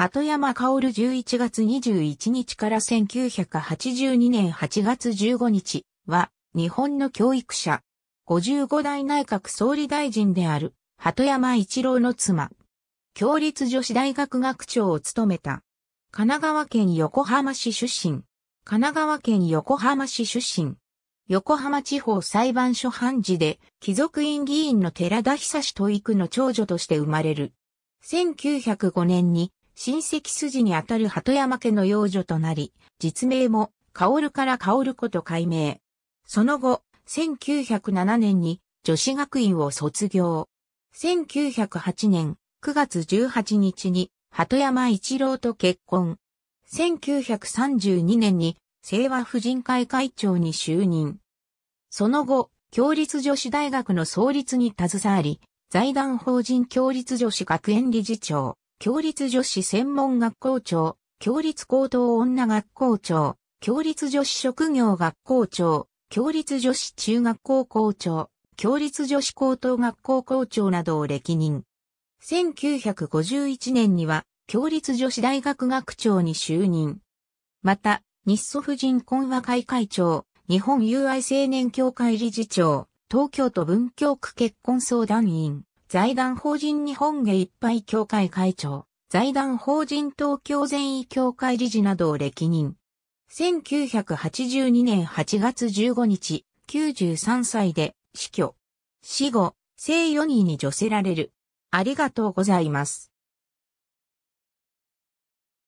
鳩山薫11月21日から1982年8月15日は、日本の教育者、55代内閣総理大臣である、鳩山一郎の妻、共立女子大学学長を務めた。神奈川県横浜市出身。神奈川県横浜市出身。横浜地方裁判所判事で、貴族院議員の寺田久志と育の長女として生まれる。1905年に親戚筋にあたる鳩山家の養女となり、実名も、薫から薫こと改名。その後、1907年に女子学院を卒業。1908年9月18日に鳩山一郎と結婚。1932年に清和婦人会会長に就任。その後、共立女子大学の創立に携わり、財団法人共立女子学園理事長。共立女子専門学校長、共立高等女学校長、共立女子職業学校長、共立女子中学校校長、共立女子高等学校校長などを歴任。1951年には、共立女子大学学長に就任。また、日祖婦人懇話会会長、日本友愛青年協会理事長、東京都文京区結婚相談員、財団法人日本芸一杯協会会長、財団法人東京全員協会理事などを歴任。1982年8月15日、93歳で死去。死後、生余位に除せられる。ありがとうございます。